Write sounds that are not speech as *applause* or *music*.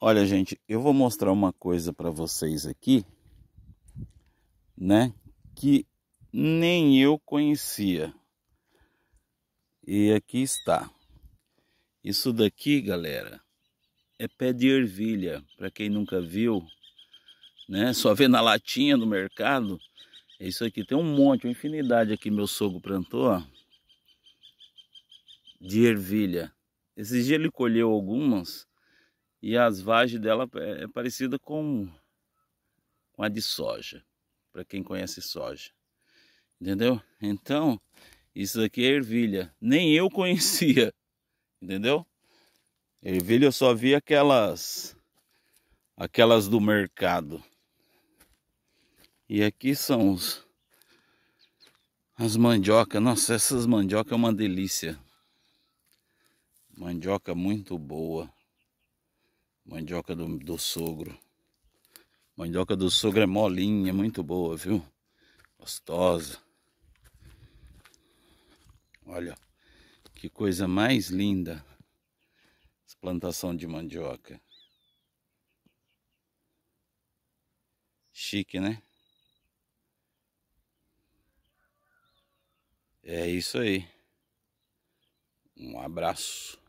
Olha, gente, eu vou mostrar uma coisa para vocês aqui, né? Que nem eu conhecia. E aqui está. Isso daqui, galera, é pé de ervilha. Para quem nunca viu, né? Só vê na latinha no mercado. É isso aqui. Tem um monte, uma infinidade aqui. Meu sogro plantou, ó, de ervilha. Esses dias ele colheu algumas e as vagens dela é, é parecida com, com a de soja, para quem conhece soja. Entendeu? Então, isso daqui é ervilha. Nem eu *laughs* conhecia, entendeu? Ervilha eu só vi aquelas aquelas do mercado. E aqui são os as mandioca. Nossa, essas mandioca é uma delícia. Mandioca muito boa. Mandioca do, do sogro. Mandioca do sogro é molinha, é muito boa, viu? Gostosa. Olha, que coisa mais linda. plantação de mandioca. Chique, né? É isso aí. Um abraço.